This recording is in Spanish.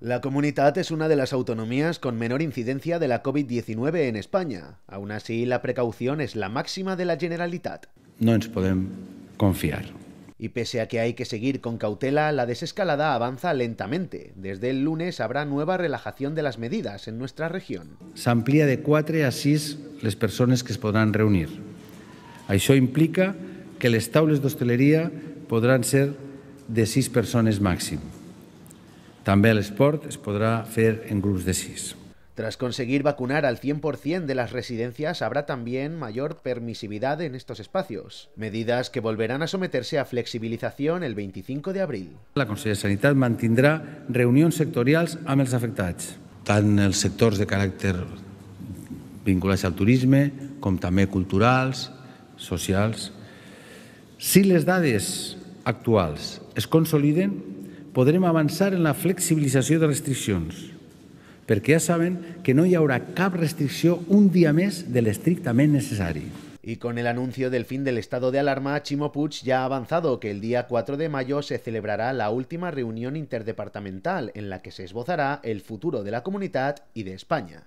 La comunidad es una de las autonomías con menor incidencia de la Covid-19 en España. Aún así, la precaución es la máxima de la Generalitat. No nos podemos confiar. Y pese a que hay que seguir con cautela, la desescalada avanza lentamente. Desde el lunes habrá nueva relajación de las medidas en nuestra región. Se amplía de 4 a 6 las personas que se podrán reunir. Eso implica que tablas de hostelería podrán ser de 6 personas máximo. També l'esport es podrà fer en grups de sis. Tras conseguir vacunar al 100% de las residencias, habrá también mayor permisividad en estos espacios, medidas que volverán a someterse a flexibilización el 25 de abril. La Conselleria de Sanitat mantindrà reunions sectorials amb els afectats, tant els sectors de caràcter vinculats al turisme com també culturals, socials. Si les dades actuals es consoliden, podremos avanzar en la flexibilización de restricciones, porque ya saben que no hay ahora cap restricción un día más del estrictamente necesario. Y con el anuncio del fin del estado de alarma, Chimo Puig ya ha avanzado que el día 4 de mayo se celebrará la última reunión interdepartamental en la que se esbozará el futuro de la comunidad y de España.